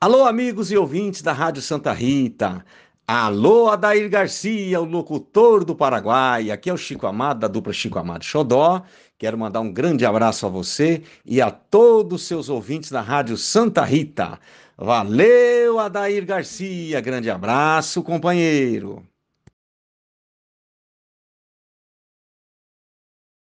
Alô, amigos e ouvintes da Rádio Santa Rita. Alô, Adair Garcia, o locutor do Paraguai. Aqui é o Chico Amado, da dupla Chico Amado Xodó. Quero mandar um grande abraço a você e a todos os seus ouvintes da Rádio Santa Rita. Valeu, Adair Garcia. Grande abraço, companheiro.